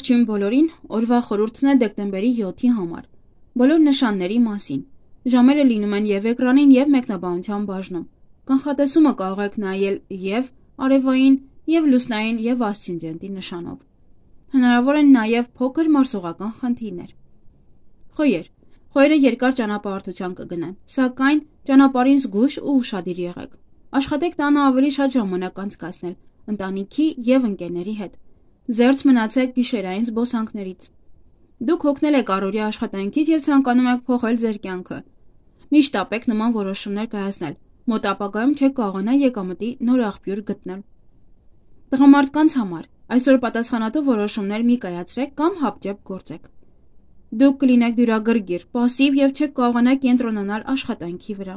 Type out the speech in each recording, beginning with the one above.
Ողջույն բոլորին, օրվա խորհուրդն է դեկտեմբերի 7-ի համար։ Բոլոր նշանների մասին։ Ժամերը լինում են եւ էկրանին եւ մեկնաբանության բաժնում։ Կանխատեսումը կարող եք նայել եւ արևային, եւ լուսնային եւ ասցենդենտի նշանով։ Հնարավոր են նաեւ փոքր մարսողական խնդիրներ։ Խոյեր։ Խոյերը երկար ճանապարհորդության կգնան, սակայն ճանապարհին զգույշ ու ուշադիր եղեք։ Աշխատեք տանը ավելի շատ ժամանակ անցկացնել ընտանիքի եւ ընկերների հետ Զերծ մնացեք գիշերային զբոսանքներից։ Դուք հոգնել եք առօրյա աշխատանքից եւ ցանկանում եք փոխել ձեր կյանքը։ Միշտ ապեք նման որոշումներ կայացնել։ Մոտ ապագայում չեք կարողանա եկամտի նոր աղբյուր գտնել։ Տղամարդկանց համար այսօր պատասխանատու որոշումներ մի կայացրեք կամ հապճեպ գործեք։ Դուք կլինեք դյուրագրգիր, пассив եւ չեք կարողանա կենտրոնանալ աշխատանքի վրա։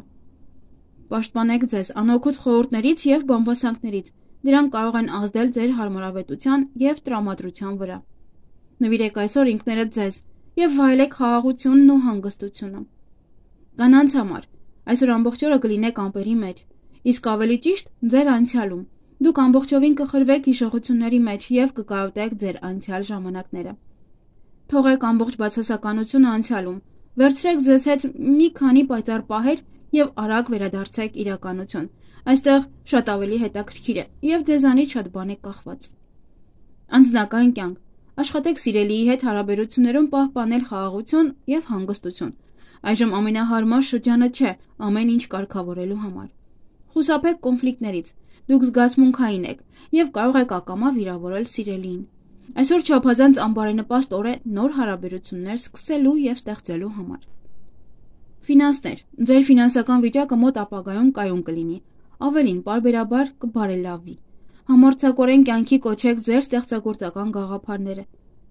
Պաշտպանեք ձեզ անօգուտ խորհուրդներից եւ բամբասանքներից Դրանք կարող են ազդել ձեր հարմարավետության եւ տրամադրության վրա։ Նվիրեք այսօր ինքներդ ձեզ եւ վայելեք խաղաղությունն ու հանգստությունը։ Կանանց համար այսօր ամբողջ օրը կլինեք ամպերի մեջ, իսկ ավելի ճիշտ ձեր անցյալում։ Դուք ամբողջովին կխրվեք հիշողությունների մեջ եւ կկարոտեք ձեր անցյալ ժամանակները։ Թողեք ամբողջ բացասականությունը անցյալում։ Վերցրեք ձեզ հետ մի քանի պայծառ պահեր եւ արագ վերադարձեք իրականություն։ Այստեղ շատ ավելի հետաքրքիր է եւ ձեզանից շատ բան է կախված։ Անձնական կյանք Աշխատեք սիրելիի հետ հարաբերություններում պահպանել խաղաղություն եւ հանգստություն։ Այժմ ամենահարմար շրջանը չէ ամեն ինչ կարգավորելու համար։ Խուսափեք կոնֆլիկտներից։ Դուք զգացմունքային եք եւ կարող եք ակամա վիրավորել սիրելիին։ Այսօր չափազանց անբարենպաստ օր է նոր հարաբերություններ սկսելու եւ ստեղծելու համար։ Ֆինանսներ. Ձեր ֆինանսական վիճակը մոտ ապագայում կայուն կլինի։ Ավելին, parberabar կբարելավի։ Համարձակորեն կյանքի կոչեք ձեր ստեղծագործական գաղափարները։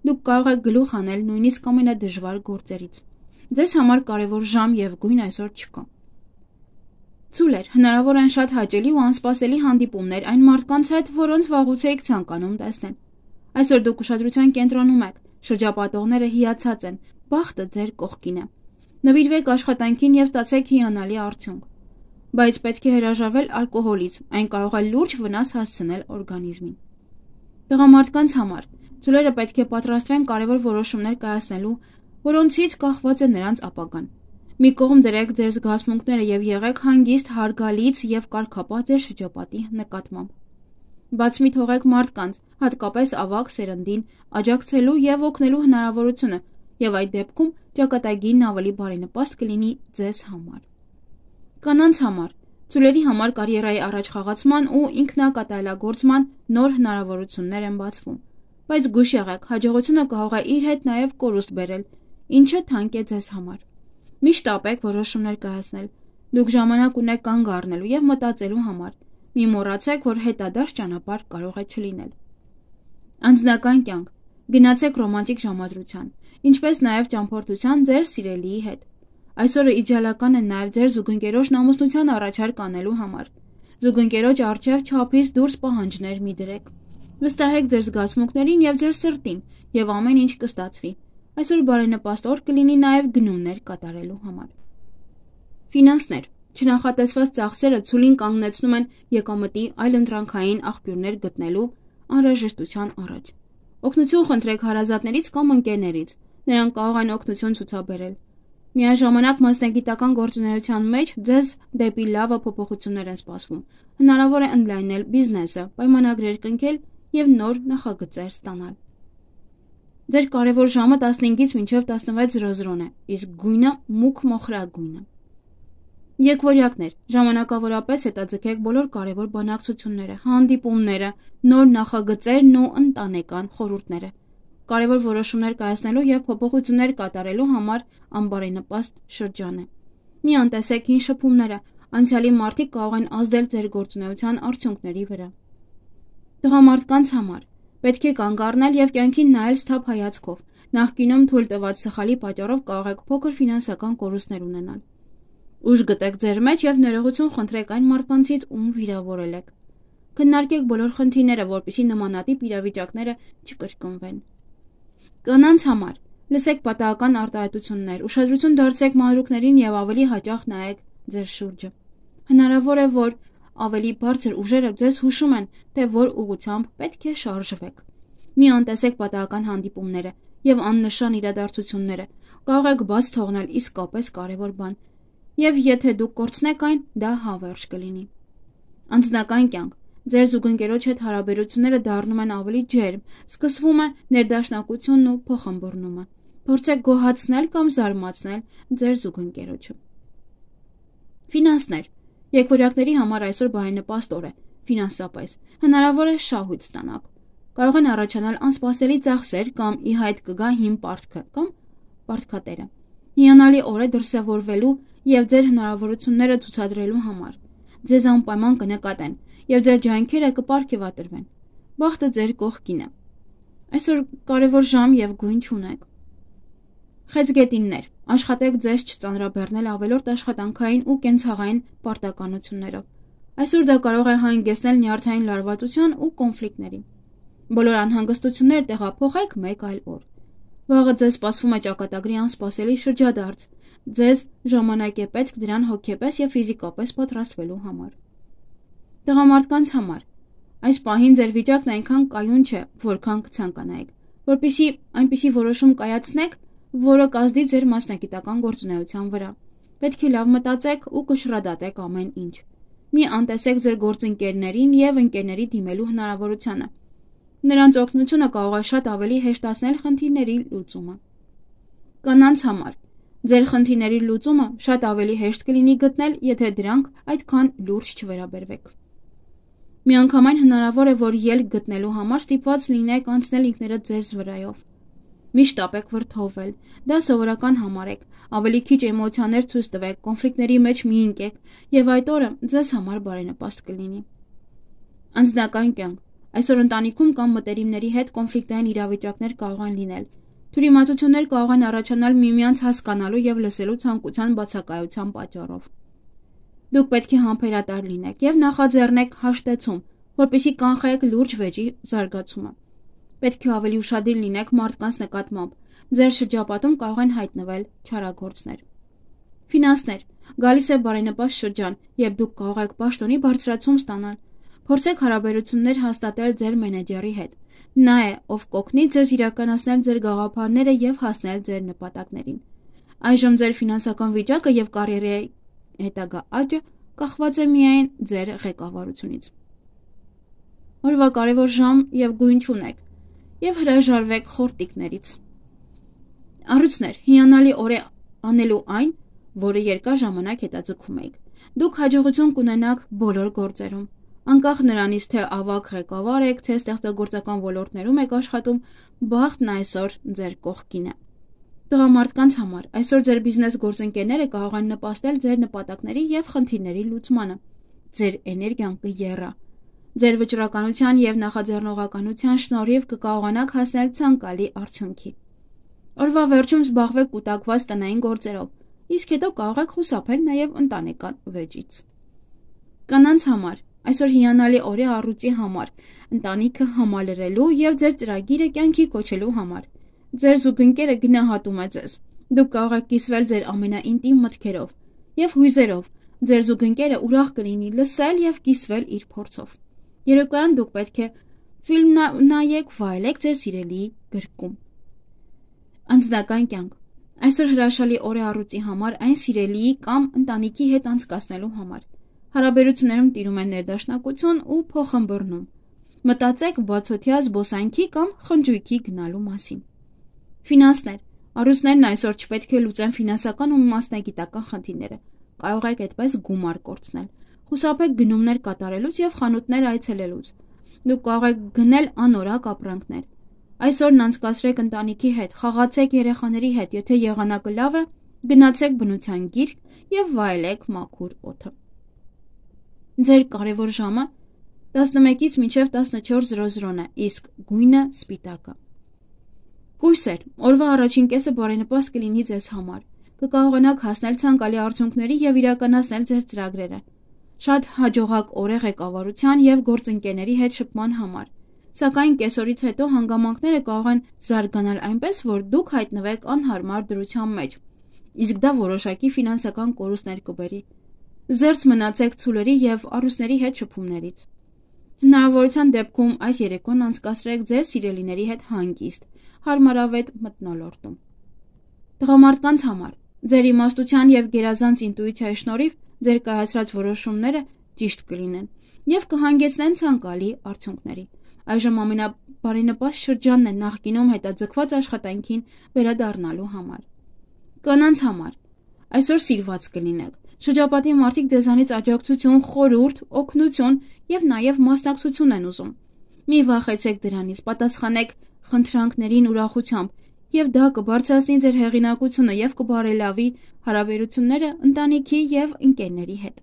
Դուք կարող եք գլուխ անել նույնիսկ ամենադժվար գործերից։ Ձեզ համար կարևոր ժամ եւ գույն այսօր չկա։ Ցուլեր, հնարավոր են շատ հաճելի ու անսպասելի հանդիպումներ այն մարդկանց հետ, որոնց վաղուց էիք ցանկանում տեսնել։ Այսօր դուք ուշադրության կենտրոնում եք։ Շրջապատողները հիացած են։ Բախտը ձեր կողքին է։ կող նվիրվեք աշխատանքին եւ ստացեք հիանալի արդյունք։ Բայց պետք է հրաժարվել ալկոհոլից, այն կարող է լուրջ վնաս հասցնել օրգանիզմին։ Տղամարդկանց համար ծուլերը պետք է պատրաստվեն կարևոր որոշումներ կայացնելու, որոնցից կախված է նրանց ապագան։ Մի կողմ դրեք ձեր զգացմունքները եւ եղեք հանգիստ, հարգալից եւ կարկապած ձեր շրջապատի նկատմամբ։ Բաց մի թողեք մարդկանց, հատկապես ավակ սերնդին, աջակցելու եւ օգնելու հնարավորությունը, եւ այդ դեպքում ճակատագիրն ավելի բարենպաստ կլինի ձեզ համար։ Կանանց համար Ցուլերի համար կարիերայի առաջ խաղացման ու ինքնակատարելագործման նոր հնարավորություններ են բացվում։ Բայց գուշ եղեք, հաջողությունը կարող է իր հետ նաև կորուստ բերել, ինչը թանկ է ձեզ համար։ Միշտ ապեք որոշումներ կայացնել։ Դուք ժամանակ ունեք կանգ առնելու եւ մտածելու համար։ Մի մոռացեք, որ հետադարձ ճանապարհ կարող է չլինել։ Անձնական կյանք։ Գնացեք ռոմանտիկ ժամադրության ինչպես նաև ճամփորդության ձեր սիրելիի հետ։ Այսօրը իդեալական է նաև ձեր զուգընկերոջն ամուսնության առաջարկ անելու համար։ Զուգընկերոջ արժև չափից դուրս պահանջներ մի դրեք։ Վստահեք ձեր զգացմունքներին եւ ձեր սրտին եւ ամեն ինչ կստացվի։ Այսօր բարենպաստ օր կլինի նաև գնումներ կատարելու համար։ Ֆինանսներ Չնախատեսված ծախսերը ցուլին կանգնեցնում են եկամտի այլընտրանքային աղբյուրներ գտնելու անհրաժեշտության առաջ։ Օգնություն խնդրեք հարազատներից կամ ընկերներից, նրանք կարող են օգնություն ցուցաբերել։ Միաժամանակ մասնագիտական գործունեության մեջ ձեզ դեպի լավը փոփոխություններ են սպասվում։ Հնարավոր է ընդլայնել բիզնեսը, պայմանագրեր կնքել եւ նոր նախագծեր ստանալ։ Ձեր կարևոր ժամը 15-ից մինչև 16:00-ն է, իսկ գույնը մուգ մոխրագույնն է։ Եկվորյակներ ժամանակավորապես հետաձգեք բոլոր կարևոր բանակցությունները, հանդիպումները, նոր նախագծերն ու ընտանեկան խորհուրդները կարևոր որոշումներ կայացնելու եւ փոփոխություններ կատարելու համար անբարենպաստ շրջան է։ Մի անտեսեք հին շփումները, անցյալի մարդիկ կարող են ազդել ձեր գործունեության արդյունքների վրա։ Տղամարդկանց համար պետք է կանգ առնել եւ կյանքին նայել սթափ հայացքով։ Նախկինում թույլ տված սխալի պատճառով կարող եք փոքր ֆինանսական կորուստներ ունենալ։ Ուժ գտեք ձեր մեջ եւ ներողություն խնդրեք այն մարդկանցից, ում վիրավորել եք։ Քննարկեք բոլոր խնդիրները, որպիսի նմանատիպ իրավիճակները չկրկնվեն։ Կանանց համար լսեք պատահական արտահայտություններ, ուշադրություն դարձրեք մանրուքներին եւ ավելի հաճախ նայեք ձեր շուրջը։ Հնարավոր է, որ ավելի բարձր ուժերը ձեզ հուշում են, թե որ ուղությամբ պետք է շարժվեք։ Մի անտեսեք պատահական հանդիպումները եւ աննշան իրադարձությունները։ Կարող եք բաց թողնել իսկապես կարևոր բան։ Եվ եթե դուք կորցնեք այն, դա հավերժ կլինի։ Անձնական կյանք Ձեր զուգընկերոջ հետ հարաբերությունները դառնում են ավելի ջերմ, սկսվում է ներդաշնակությունն ու փոխհմբռնումը։ Փորձեք գոհացնել կամ զարմացնել ձեր զուգընկերոջը։ Ֆինանսներ Եկվորյակների համար այսօր բարենպաստ օր է, ֆինանսապես։ Հնարավոր է շահույթ ստանաք։ Կարող են առաջանալ անսպասելի ծախսեր կամ ի հայտ կգա հին պարտքը կամ պարտքատերը։ Հիանալի օր է դրսևորվելու եւ ձեր հնարավորությունները ցուցադրելու համար։ Ձեզ անպայման կնկատեն, եւ ձեր ջանքերը կպարգեւատրվեն։ Բախտը ձեր կողքին է։ Այսօր կարևոր ժամ եւ գույն չունեք։ Խեցգետիններ, աշխատեք ձեզ չծանրաբեռնել ավելորտ աշխատանքային ու կենցաղային պարտականություններով։ Այսօր դա կարող է հանգեցնել նյարդային լարվածության ու կոնֆլիկտների։ Բոլոր անհանգստությունները տեղափոխեք մեկ այլ օր։ Վաղը ձեզ սպասվում է ճակատագրի անսպասելի շրջադարձ։ Ձեզ ժամանակ է պետք դրան հոգեպես եւ ֆիզիկապես պատրաստվելու համար տղամարդկանց համար։ Այս պահին ձեր վիճակն այնքան կայուն չէ, որքան կցանկանայիք։ Որպեսի այնպիսի որոշում կայացնեք, որը կազդի ձեր մասնագիտական գործունեության վրա։ Պետք է լավ մտածեք ու կշռադատեք ամեն ինչ։ Մի անտեսեք ձեր գործընկերներին եւ ընկերների դիմելու հնարավորությունը։ Նրանց օգնությունը կարող է շատ ավելի հեշտացնել խնդիրների լուծումը։ Կանանց համար Ձեր խնդիրների լուծումը շատ ավելի հեշտ կլինի գտնել, եթե դրանք այդքան լուրջ չվերաբերվեք։ Միանգամայն հնարավոր է, որ ելք գտնելու համար ստիպված լինեք անցնել ինքներդ ձեզ վրայով։ Միշտ ապեք վրթովել։ Դա սովորական համարեք։ Ավելի քիչ էմոցիաներ ցույց տվեք, կոնֆլիկտների մեջ մի ընկեք, եւ այդ օրը ձեզ համար բարենպաստ կլինի։ Անձնական կյանք։ Այսօր ընտանիքում կամ մտերիմների հետ կոնֆլիկտային իրավիճակներ կարող են լինել։ Թուրիմացություններ կարող են առաջանալ միմյանց հասկանալու եւ լսելու ցանկության բացակայության պատճառով։ Դուք պետք է համբերատար լինեք եւ նախաձեռնեք հաշտեցում, որպեսզի կանխեք լուրջ վեճի զարգացումը։ Պետք է ավելի ուշադիր լինեք մարդկանց նկատմամբ։ Ձեր շրջապատում կարող են հայտնվել չարագործներ։ Ֆինանսներ։ Գալիս է բարենպաստ շրջան, եւ դուք կարող եք աշտոնի բարձրացում ստանալ։ Փորձեք հարաբերություններ հաստատել ձեր մենեջերի հետ։ Նա է, ով կօգնի ձեզ իրականացնել ձեր գաղափարները եւ հասնել ձեր նպատակներին։ Այժմ ձեր ֆինանսական վիճակը եւ կարիերայի հետագա աճը կախված է միայն ձեր ղեկավարությունից։ Օրվա կարևոր ժամ եւ գույն չունեք եւ հրաժարվեք խորտիկներից։ Առույցներ, հիանալի օր է անելու այն, որը երկար ժամանակ հետաձգում եք։ Դուք հաջողություն կունենաք բոլոր գործերում։ Անկախ նրանից, թե ավակ ղեկավար եք, թե ստեղծագործական ոլորտներում եք աշխատում, բախտն այսօր ձեր կողքին է։ Տղամարդկանց համար այսօր ձեր բիզնես գործընկերները կարող են նպաստել ձեր նպատակների եւ խնդիրների լուծմանը։ Ձեր էներգիան կեռա։ Ձեր վճռականության եւ նախաձեռնողականության շնորհիվ կկարողանաք հասնել ցանկալի արդյունքի։ Օրվա վերջում զբաղվեք կուտակված տնային գործերով։ Իսկ հետո կարող եք խուսափել նաեւ ընտանեկան վեճից։ Կանանց համար այսօր հիանալի օրի առուծի համար, ընտանիքը համալրելու եւ ձեր ծրագիրը կյանքի կոչելու համար։ Ձեր զուգընկերը գնահատում է ձեզ։ Դուք կարող եք կիսվել ձեր ամենաինտիմ մտքերով եւ հույզերով։ Ձեր զուգընկերը ուրախ կլինի լսել եւ կիսվել իր փորձով։ Երեկոյան դուք պետք է ֆիլմ նայեք, վայելեք ձեր սիրելի գրկում։ Անձնական կյանք։ Այսօր հրաշալի օր է առուծի համար, այն սիրելի կամ ընտանիքի հետ անցկасնելու համար։ Հարաբերություններում տիրում է ներդաշնակություն ու փոխհմբռնում։ Մտածեք բացօթյա զբոսանքի կամ խնջույքի գնալու մասին։ Ֆինանսներ։ Արուսներն այսօր չպետք է լուծեն ֆինանսական ու մասնագիտական խնդիրները։ Կարող եք այդպես գումար կորցնել։ Խուսափեք գնումներ կատարելուց եւ խանութներ այցելելուց։ Դուք կարող եք գնել անորակ ապրանքներ։ Այսօրն անցկացրեք ընտանիքի հետ, խաղացեք երեխաների հետ, եթե եղանակը լավ է, գնացեք բնության գիրք եւ վայելեք մաքուր օդը։ Ձեր կարևոր ժամը 11-ից մինչև 14:00-ն է, իսկ գույնը՝ սպիտակը։ Կույսեր, օրվա առաջին կեսը բարենպաստ կլինի ձեզ համար։ Կկարողանաք հասնել ցանկալի արդյունքների եւ իրականացնել ձեր ծրագրերը։ Շատ հաջողակ օր է ղեկավարության եւ գործընկերների հետ շփման համար։ Սակայն կեսօրից հետո հանգամանքները կարող են զարգանալ այնպես, որ դուք հայտնվեք անհարմար դրության մեջ։ Իսկ դա որոշակի ֆինանսական կորուստներ կբերի։ Զերծ մնացեք ցուլերի եւ առուսների հետ շփումներից։ Հնարավորության դեպքում այս երեկոն անցկացրեք ձեր սիրելիների հետ հանգիստ հարմարավետ մտնոլորտում։ Տղամարդկանց համար ձեր իմաստության եւ գերազանց ինտուիցիայի շնորհիվ ձեր կայացրած որոշումները ճիշտ կլինեն եւ կհանգեցնեն ցանկալի արդյունքների։ Այժմ ամենաբարենպաստ շրջանն է նախկինում հետաձգված աշխատանքին վերադառնալու համար։ Կանանց համար այսօր սիրված կլինեք։ Շրջապատի մարդիկ ձեզանից աջակցություն, խորուրդ, օգնություն եւ նաեւ մասնակցություն են ուզում։ Մի վախեցեք դրանից, պատասխանեք խնդրանքներին ուրախությամբ եւ դա կբարձրացնի ձեր հեղինակությունը եւ կբարելավի հարաբերությունները ընտանիքի եւ ընկերների հետ։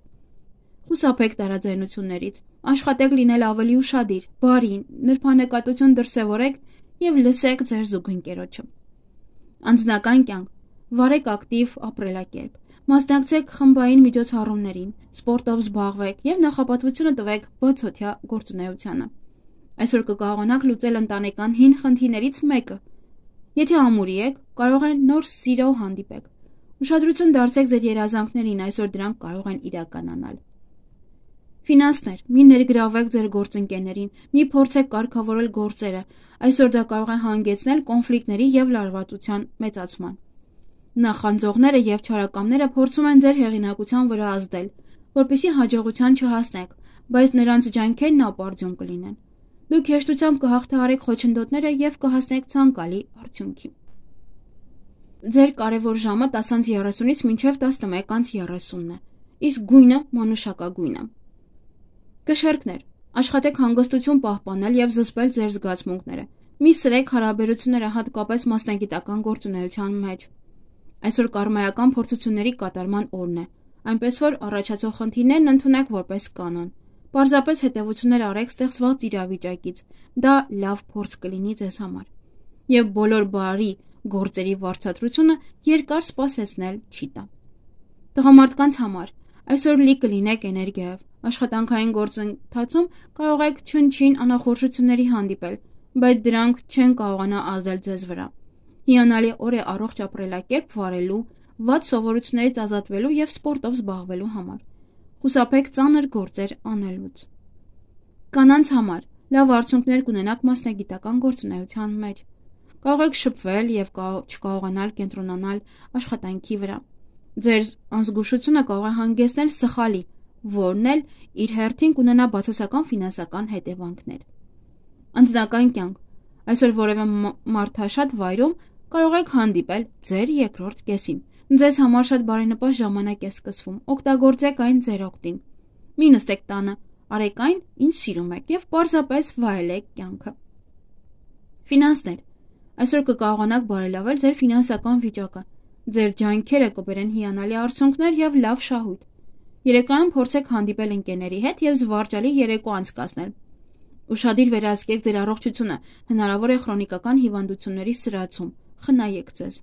Խուսափեք տարաձայնություններից, աշխատեք լինել ավելի ուրախadir, բարի, նրբանակատություն դրսևորեք եւ լսեք ձեր զուգընկերոջը։ Անձնական կյանք վարեք ակտիվ ապրելակերպ մասնակցեք խմբային միջոցառումներին, սպորտով զբաղվեք եւ նախապատվությունը տվեք բացօթյա գործունեությանը։ Այսօր կկարողանաք լուծել ընտանեկան հին խնդիրներից մեկը։ Եթե ամուրի եք, կարող են նոր սիրո հանդիպեք։ Ուշադրություն դարձեք ձեր երազանքներին, այսօր դրանք կարող են իրականանալ։ Ֆինանսներ՝ մի ներգրավեք ձեր գործընկերներին, մի փորձեք կարգավորել գործերը։ Այսօր դա կարող է հանգեցնել կոնֆլիկտների եւ լարվածության մեծացման։ Նախանձողները եւ չարակամները փորձում են ձեր հեղինակության վրա ազդել, որպեսզի հաջողության չհասնեք, բայց նրանց ջանքերն ապարդյուն կլինեն։ Դուք հեշտությամբ կհաղթահարեք խոչընդոտները եւ կհասնեք ցանկալի արդյունքին։ Ձեր կարևոր ժամը 10:30-ից մինչև 11:30-ն է, իսկ գույնը մանուշակագույնը։ Կշերկներ, աշխատեք հանգստություն պահպանել եւ զսպել ձեր զգացմունքները։ Մի սրեք հարաբերությունները հատկապես մասնագիտական գործունեության մեջ։ Այսօր կարմայական փորձությունների կատարման օրն է։ Այնպես որ առաջացող խնդիրներն ընդունեք որպես կանոն։ Պարզապես հետևություններ արեք ստեղծված իրավիճակից։ Դա լավ փորձ կլինի ձեզ համար։ Եվ բոլոր բարի գործերի վարչատրությունը երկար սպասեցնել չի տա։ Տղամարդկանց համար այսօր լի կլինեք էներգիայով։ Աշխատանքային գործընթացում կարող եք չնչին անախորժությունների հանդիպել, բայց դրանք չեն կարողանա ազդել ձեզ վրա։ Հիանալի օր է առողջ ապրելակերպ վարելու, վատ սովորություններից ազատվելու եւ սպորտով զբաղվելու համար խուսափեք ծանր գործեր անելուց։ Կանանց համար լավ արդյունքներ կունենաք մասնագիտական գործունեության մեջ։ Կարող եք շփվել եւ չկարողանալ կենտրոնանալ աշխատանքի վրա։ Ձեր անզգուշությունը կարող է հանգեցնել սխալի, որն էլ իր հերթին կունենա բացասական ֆինանսական հետևանքներ։ Անձնական կյանք այսօր որևէ մարդաշատ վայրում կարող եք հանդիպել ձեր երկրորդ կեսին, Ձեզ համար շատ բարենպաստ ժամանակ է սկսվում։ Օգտագործեք այն ձեր օգտին։ Մի նստեք տանը, արեք այն, ինչ սիրում եք եւ պարզապես վայելեք կյանքը։ Ֆինանսներ։ Այսօր կկարողանաք բարելավել ձեր ֆինանսական վիճակը։ Ձեր ջանքերը կբերեն հիանալի արդյունքներ եւ լավ շահույթ։ Երեկոյան փորձեք հանդիպել ընկերների հետ եւ զվարճալի երեկո անցկացնել։ Ուշադիր վերահսկեք ձեր առողջությունը։ Հնարավոր է քրոնիկական հիվանդությունների սրացում։ Խնայեք ձեզ։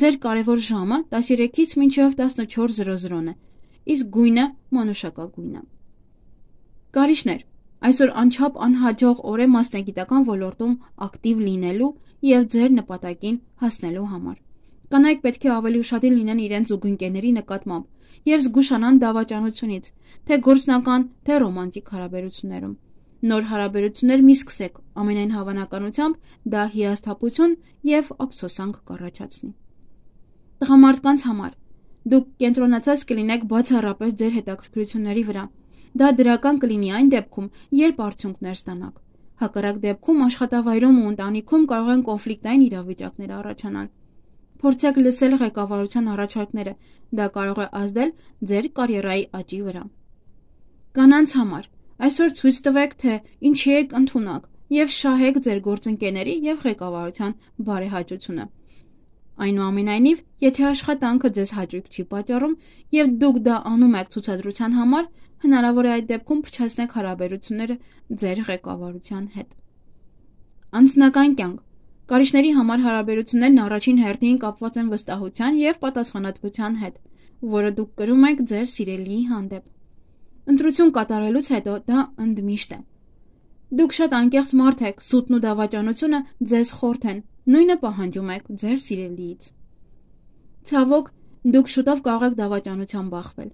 Ձեր կարևոր ժամը 13-ից մինչև 14:00-ն է, իսկ գույնը մանուշակագույնն է։ Կարիճներ. Այսօր անչափ անհաջող օր է մասնագիտական ոլորտում ակտիվ լինելու եւ ձեր նպատակին հասնելու համար։ Կանայք պետք է ավելի ուշադիր լինեն իրենց զուգընկերների նկատմամբ եւ զգուշանան դավաճանությունից, թե գործնական, թե ռոմանտիկ հարաբերություններում։ Նոր հարաբերություններ մի սկսեք, ամենայն հավանականությամբ դա հիասթափություն եւ ափսոսանք կառաջացնի տղամարդկանց համար։ Դուք կենտրոնացած կլինեք բացառապես ձեր հետաքրքրությունների վրա։ Դա դրական կլինի այն դեպքում, երբ արդյունքներ ստանաք։ Հակառակ դեպքում աշխատավայրում ու ընտանիքում կարող են կոնֆլիկտային իրավիճակներ առաջանալ։ Փորձեք լսել ղեկավարության առաջարկները։ Դա կարող է ազդել ձեր կարիերայի աճի վրա։ Կանանց համար այսօր ցույց տվեք, թե ինչի եք ընդունակ եւ շահեք ձեր գործընկերների եւ ղեկավարության բարեհաճությունը։ Այնուամենայնիվ, եթե աշխատանքը ձեզ հաճույք չի պատճառում եւ դուք դա անում եք ցուցադրության համար, հնարավոր է այդ դեպքում փչացնեք հարաբերությունները ձեր ղեկավարության հետ։ Անձնական կյանք Կարիչների համար հարաբերություններն առաջին հերթին կապված են վստահության եւ պատասխանատվության հետ, որը դուք կրում եք ձեր սիրելիի հանդեպ։ Ընտրություն կատարելուց հետո դա ընդմիշտ է։ Դուք շատ անկեղծ մարդ եք, սուտն ու դավաճանությունը ձեզ խորթ են, նույնը պահանջում եք ձեր սիրելիից։ Ցավոք, դուք շուտով կարող դավաճանության բախվել։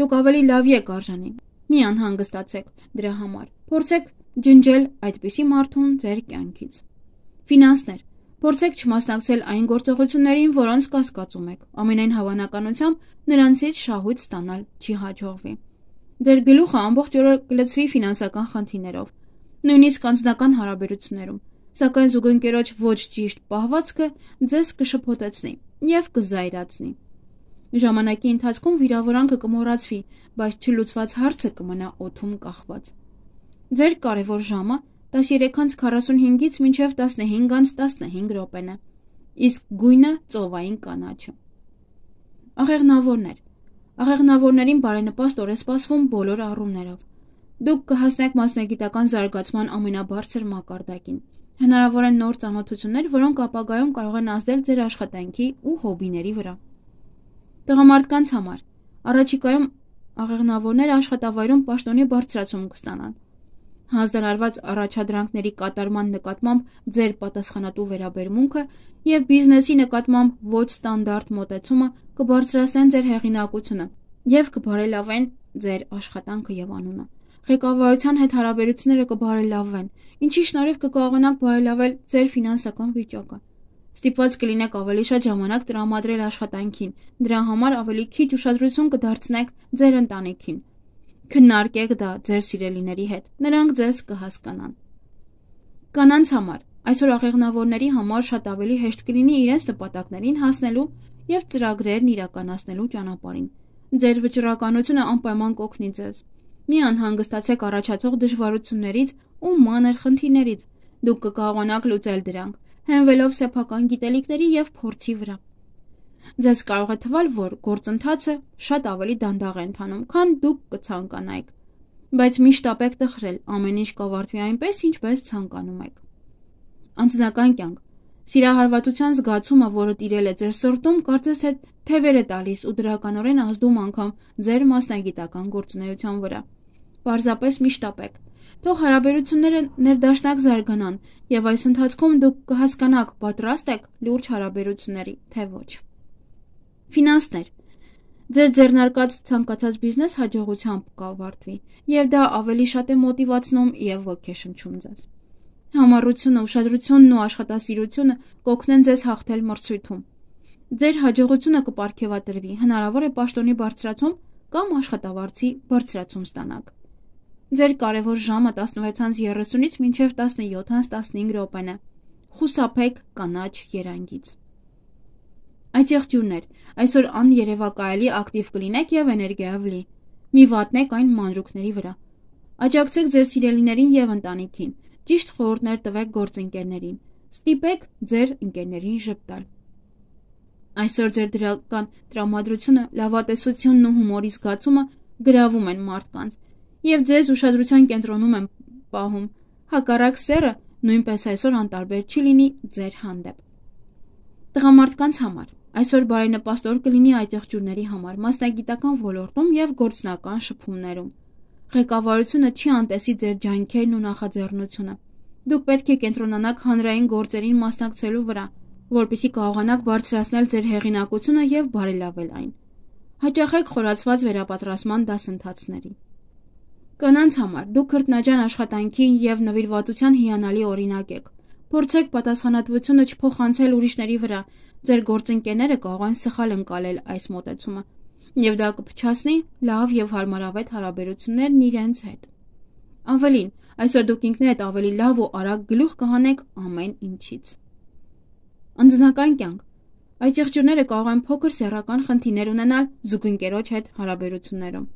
Դուք ավելի լավի եք արժանի։ Մի անհանգստացեք դրա համար։ Փորձեք ջնջել այդպիսի մարդուն ձեր կյանքից։ Ֆինանսներ Փորձեք չմասնակցել այն գործողություններին, որոնց կասկածում եք։ Ամենայն հավանականությամբ նրանցից շահույթ ստանալ չի հաջողվի։ Ձեր գլուխը ամբողջ օրը կլցվի ֆինանսական խնդիրներով, նույնիսկ անձնական հարաբերություններում սակայն զուգընկերոջ ոչ ճիշտ պահվածքը ձեզ կշփոթեցնի եւ կզայրացնի։ Ժամանակի ընթացքում վիրավորանքը կմոռացվի, բայց չլուծված հարցը կմնա օթում կախված։ Ձեր կարևոր ժամը 13:45-ից մինչև 15:15 րոպեն է։ Իսկ գույնը ծովային կանաչը։ Աղեղնավորներ Աղեղնավորներին բարենպաստ օր է սպասվում բոլոր առումներով։ Դուք կհասնեք մասնագիտական զարգացման ամենաբարձր մակարդակին։ Հնարավոր են նոր ծանոթություններ, որոնք ապագայում կարող են ազդել ձեր աշխատանքի ու հոբիների վրա։ Տղամարդկանց համար առաջիկայում աղեղնավորներ աշխատավայրում պաշտոնի բարձրացում կստանան։ Հանձնարարված առաջադրանքների կատարման նկատմամբ ձեր պատասխանատու վերաբերմունքը եւ բիզնեսի նկատմամբ ոչ ստանդարտ մոտեցումը կբարձրացնեն ձեր հեղինակությունը եւ կբարելավեն ձեր աշխատանքը եւ անունը ղեկավարության հետ հարաբերությունները կբարելավեն, ինչի շնորհիվ կկարողանաք բարելավել ձեր ֆինանսական վիճակը։ Ստիպված կլինեք ավելի շատ ժամանակ տրամադրել աշխատանքին, դրա համար ավելի քիչ ուշադրություն կդարձնեք ձեր ընտանիքին։ Քննարկեք դա ձեր սիրելիների հետ։ Նրանք ձեզ կհասկանան։ Կանանց համար այսօր աղեղնավորների համար շատ ավելի հեշտ կլինի իրենց նպատակներին հասնելու եւ ծրագրերն իրականացնելու ճանապարհին։ Ձեր վճռականությունը անպայման կօգնի ձեզ։ Մի անհանգստացեք առաջացող դժվարություններից ու մանր խնդիրներից։ Դուք կկարողանաք լուծել դրանք, հենվելով սեփական գիտելիքների եւ փորձի վրա։ Ձեզ կարող է թվալ, որ գործընթացը շատ ավելի դանդաղ է ընթանում, քան դուք կցանկանայիք, բայց միշտ ապեք տխրել, ամեն ինչ կավարտվի այնպես, ինչպես ցանկանում եք։ Անձնական կյանք Սիրահարվածության զգացումը, որը տիրել է ձեր սրտում, կարծես թե թևեր է տալիս ու դրականորեն ազդում անգամ ձեր մասնագիտական գործունեության վրա։ Պարզապես մի շտապեք։ Թող հարաբերությունները ներդաշնակ զարգանան, եւ այս ընթացքում դուք կհասկանաք, պատրաստ եք լուրջ հարաբերությունների, թե ոչ։ Ֆինանսներ ձեր ձեռնարկած ցանկացած բիզնես հաջողությամբ կավարտվի, եւ դա ավելի շատ է մոտիվացնում եւ ոգեշնչում ձեզ։ Համառությունը, ուշադրությունն ու աշխատասիրությունը կօգնեն ձեզ հաղթել մրցույթում։ Ձեր հաջողությունը կպարգևատրվի, հնարավոր է աշտոնի բարձրացում կամ աշխատավարձի բարձրացում ստանաք։ Ձեր կարևոր ժամը 16:30-ից մինչև 17:15 րոպեն է։ Խուսափեք կանաչ երանգից։ Այդ եղջյուրներ այսօր աներևակայելի ակտիվ կլինեք եւ էներգիայով լի։ Մի վատնեք այն մանրուքների վրա։ Աջակցեք ձեր սիրելիներին եւ ընտանիքին։ Ճիշտ խորհուրդներ տվեք գործընկերներին։ Ստիպեք ձեր ընկերներին ժպտալ։ Այսօր ձեր դրական տրամադրությունը, լավատեսությունն ու հումորի զգացումը գրավում են մարդկանց եւ ձեզ ուշադրության կենտրոնում եմ պահում։ Հակառակ սերը նույնպես այսօր անտարբեր չի լինի ձեր հանդեպ։ Տղամարդկանց համար այսօր բարենպաստոր կլինի այդ աղջուրների համար մասնագիտական ոլորտում եւ գործնական շփումներում։ Ղեկավարությունը չի անտեսի ձեր ջանքերն ու նախաձեռնությունը։ Դուք պետք է կենտրոնանաք հանրային գործերին մասնակցելու վրա, որպիսի կարողանաք բարձրացնել ձեր հեղինակությունը եւ բարելավել այն։ Հաճախեք խորացված վերապատրաստման դասընթացների։ Կանանց համար դուք քրտնաջան աշխատանքի եւ նվիրվածության հիանալի օրինակ եք։ Փորձեք պատասխանատվությունը չփոխանցել ուրիշների վրա։ Ձեր գործընկերները կարող են սխալ ընկալել այս մոտեցումը, եւ դա կփչացնի լավ եւ հարմարավետ հարաբերություններն իրենց հետ։ Անվելին, այսօր դուք ինքներդ ավելի լավ ու արագ գլուխ կհանեք ամեն ինչից։ Անձնական կյանք Այս եղջյուրները կարող են փոքր սեռական խնդիրներ ունենալ զուգընկերոջ հետ հարաբերություններում։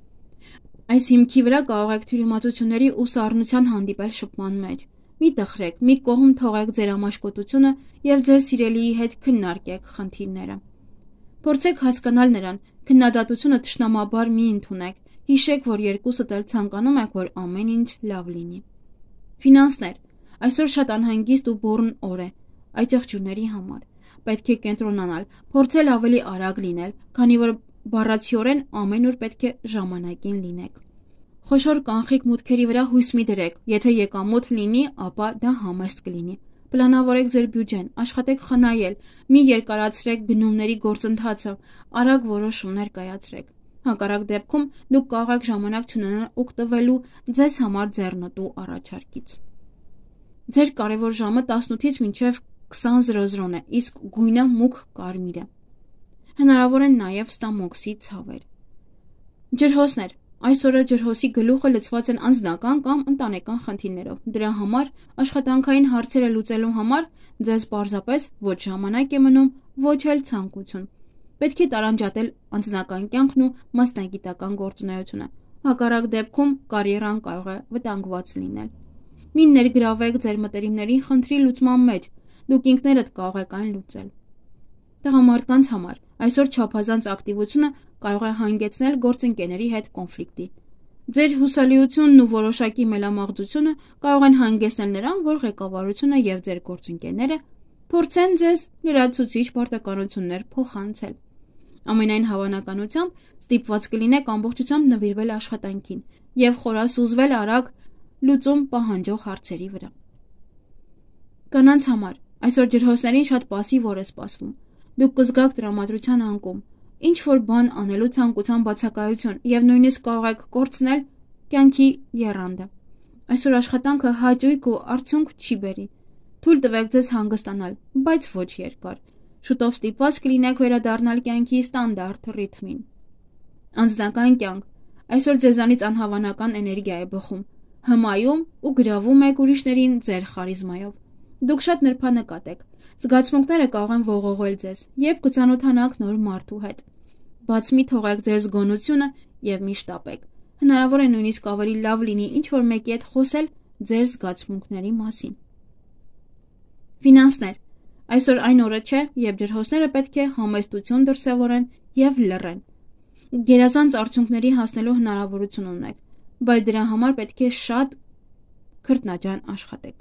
Այս հիմքի վրա կարող եք թյուրիմացությունների ու սառնության հանդիպել շփման մեջ։ Մի տխրեք, մի կողմ թողեք ձեր ամաչկոտությունը եւ ձեր սիրելիի հետ քննարկեք խնդիրները։ Փորձեք հասկանալ նրան, քննադատությունը ճշնամաբար մի ընդունեք։ Հիշեք, որ երկուսը դեռ ցանկանում եք, որ ամեն ինչ լավ լինի։ Ֆինանսներ։ Այսօր շատ անհանգիստ ու բորն օր է այդ եղջյուրների համար։ Պետք է կենտրոնանալ, փորձել ավելի արագ լինել, քանի որ բառացիորեն ամեն օր պետք է ժամանակին լինեք։ Խոշոր կանխիկ մուտքերի վրա հույս մի դրեք։ Եթե եկամուտ լինի, ապա դա համեստ կլինի։ Պլանավորեք ձեր բյուջեն, աշխատեք խնայել, մի երկարացրեք գնումների գործընթացը, արագ որոշումներ կայացրեք։ Հակառակ դեպքում դուք կարող եք ժամանակ չունենալ օգտվելու ձեզ համար ձեռնտու առաջարկից։ Ձեր կարևոր ժամը 18-ից մինչև 20:00-ն է, իսկ գույնը մուգ կարմիր է։ Հնարավոր են նաև ստամոքսի ցավեր։ Ջրհոսներ Այսօրը ջրհոսի գլուխը լցված են անձնական կամ ընտանեկան խնդիրներով։ Դրա համար աշխատանքային հարցերը լուծելու համար ձեզ պարզապես ոչ ժամանակ է մնում, ոչ էլ ցանկություն։ Պետք է տարանջատել անձնական կյանքն ու մասնագիտական գործունեությունը։ Հակառակ դեպքում կարիերան կարող է վտանգված լինել։ Մի ներգրավեք ձեր մտերիմների խնդրի լուծման մեջ։ Դուք ինքներդ կարող եք այն լուծել։ Տղամարդկանց համար Այսօր չափազանց ակտիվությունը կարող է հանգեցնել գործընկերների հետ կոնֆլիկտի։ Ձեր հուսալիությունն ու որոշակի մելամաղձությունը կարող են հանգեցնել նրան, որ ղեկավարությունը եւ ձեր գործընկերները փորձեն ձեզ լրացուցիչ պարտականություններ փոխանցել։ Ամենայն հավանականությամբ ստիպված կլինեք ամբողջությամբ նվիրվել աշխատանքին եւ խորասուզվել արագ լուծում պահանջող հարցերի վրա։ Կանանց համար այսօր ջրհոսներին շատ пассив օր է սպասվում։ Դուք կզգաք տրամադրության անկում, ինչ որ բան անելու ցանկության բացակայություն եւ նույնիսկ կարող եք կորցնել կյանքի երանդը։ Այսօր աշխատանքը հաճույք ու արդյունք չի բերի։ Թույլ տվեք ձեզ հանգստանալ, բայց ոչ երկար։ Շուտով ստիպված կլինեք վերադառնալ կյանքի ստանդարտ ռիթմին։ Անձնական կյանք։ Այսօր ձեզանից անհավանական էներգիա է բխում։ Հմայում ու գրավում եք ուրիշներին ձեր խարիզմայով։ Դուք շատ նրբանկատ եք Զգացմունքները կարող են ողողել ձեզ, երբ կցանոթանաք նոր մարդու հետ։ Բաց մի թողեք ձեր զգոնությունը եւ միշտ ապեք։ Հնարավոր է նույնիսկ ավելի լավ լինի ինչ որ մեկի հետ խոսել ձեր զգացմունքների մասին։ Ֆինանսներ Այսօր այն օրը չէ, երբ ջրհոսները պետք է համեստություն դրսևորեն եւ լռեն։ Գերազանց արդյունքների հասնելու հնարավորություն ունեք, բայց դրա համար պետք է շատ քրտնաջան աշխատեք։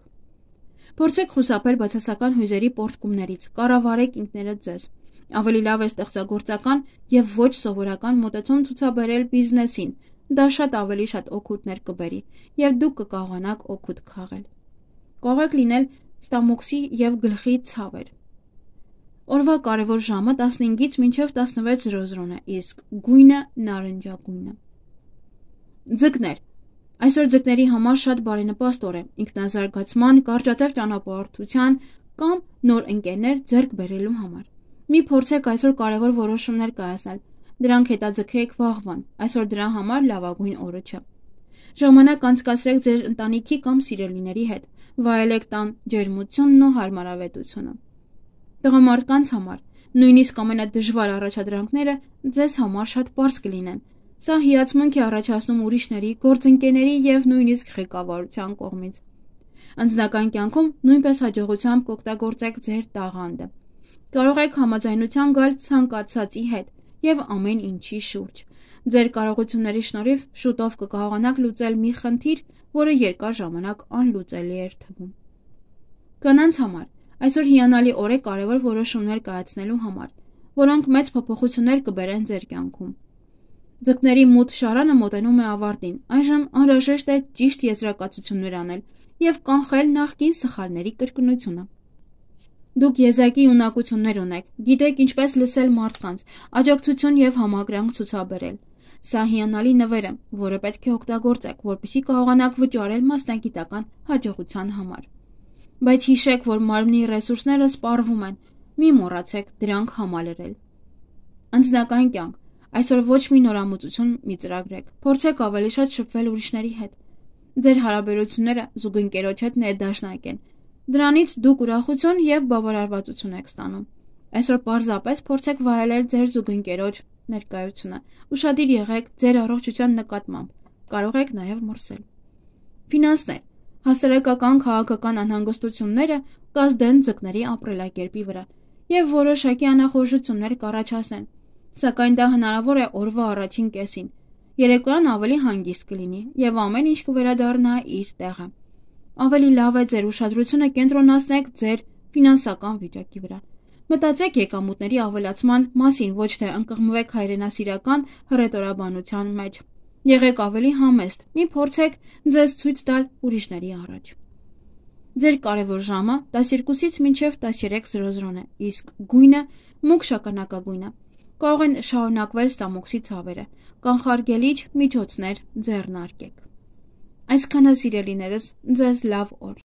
Փորձեք խուսափել բացասական հույզերի պորտկումներից, կառավարեք ինքներդ ձեզ։ Ավելի լավ է ստեղծագործական եւ ոչ սովորական մոտեցում ցուցաբերել բիզնեսին։ Դա շատ ավելի շատ օգուտներ կբերի եւ դուք կկարողանաք օգուտ քաղել։ Կարող լինել ստամոքսի եւ գլխի ցավեր։ Օրվա կարևոր ժամը 15-ից մինչև 16:00-ն է, իսկ գույնը նարնջագույնն է։ Ձկներ այսօր ձկների համար շատ բարենպաստ օր է ինքնազարգացման, կարճատև ճանապարհորդության կամ նոր ընկերներ ձեռք բերելու համար։ Մի փորձեք այսօր կարևոր որոշումներ կայացնել։ Դրանք հետաձգեք վաղվան։ Այսօր դրա համար լավագույն օրը չէ։ Ժամանակ անցկացրեք ձեր ընտանիքի կամ սիրելիների հետ։ Վայելեք տան ջերմությունն ու հարմարավետությունը։ Տղամարդկանց համար նույնիսկ ամենադժվար առաջադրանքները ձեզ համար շատ པարս կլինեն։ Սա հիացմունք է առաջացնում ուրիշների, գործընկերների եւ նույնիսկ ղեկավարության կողմից։ Անձնական կյանքում նույնպես հաջողությամբ կօգտագործեք ձեր տաղանդը։ Կարող եք համաձայնության գալ ցանկացածի հետ եւ ամեն ինչի շուրջ։ Ձեր կարողությունների շնորհիվ շուտով կկարողանաք լուծել մի խնդիր, որը երկար ժամանակ անլուծելի էր թվում։ Կանանց համար այսօր հիանալի օր է կարևոր որոշումներ կայացնելու համար, որոնք մեծ փոփոխություններ կբերեն ձեր կյանքում։ Ձկների մութ շարանը մոտենում է ավարտին։ Այժմ անհրաժեշտ է ճիշտ եզրակացություններ անել եւ կանխել նախկին սխալների կրկնությունը։ Դուք եզակի ունակություններ ունեք, գիտեք ինչպես լսել մարդկանց, աջակցություն եւ համագրանք ցուցաբերել։ Սա հիանալի նվեր է, որը պետք է օգտագործեք, որպեսզի կարողանաք վճարել մասնագիտական հաջողության համար։ Բայց հիշեք, որ մարմնի ռեսուրսները սպառվում են։ Մի մոռացեք դրանք համալրել։ Անձնական կյանք Այսօր ոչ մի նորամուծություն մի ծրագրեք։ Փորձեք ավելի շատ շփվել ուրիշների հետ։ Ձեր հարաբերությունները զուգընկերոջ հետ ներդաշնակ են։ Դրանից դուք ուրախություն եւ բավարարվածություն եք ստանում։ Այսօր պարզապես փորձեք վայելել ձեր զուգընկերոջ ներկայությունը։ Ուշադիր եղեք ձեր առողջության նկատմամբ։ Կարող եք նաեւ մրսել։ Ֆինանսներ հասարակական քաղաքական անհանգստությունները կազդեն ձկների ապրելակերպի վրա եւ որոշակի անախորժություններ կառաջացնեն սակայն դա հնարավոր է օրվա առաջին կեսին։ Երեկոյան ավելի հանգիստ կլինի եւ ամեն ինչ կվերադառնա իր տեղը։ Ավելի լավ է ձեր ուշադրությունը կենտրոնացնեք ձեր ֆինանսական վիճակի վրա։ Մտածեք եկամուտների ավելացման մասին, ոչ թե ընկղմվեք հայրենասիրական հռետորաբանության մեջ։ Եղեք ավելի համեստ։ Մի փորձեք ձեզ ցույց տալ ուրիշների առաջ։ Ձեր կարևոր ժամը 12-ից մինչև 13:00-ն է, իսկ գույնը՝ մուգ շագանակագույնը կարող են շարունակվել ստամոքսի ցավերը։ Կանխարգելիչ միջոցներ ձեռնարկեք։ Այսքանը սիրելիներս, ձեզ լավ օր։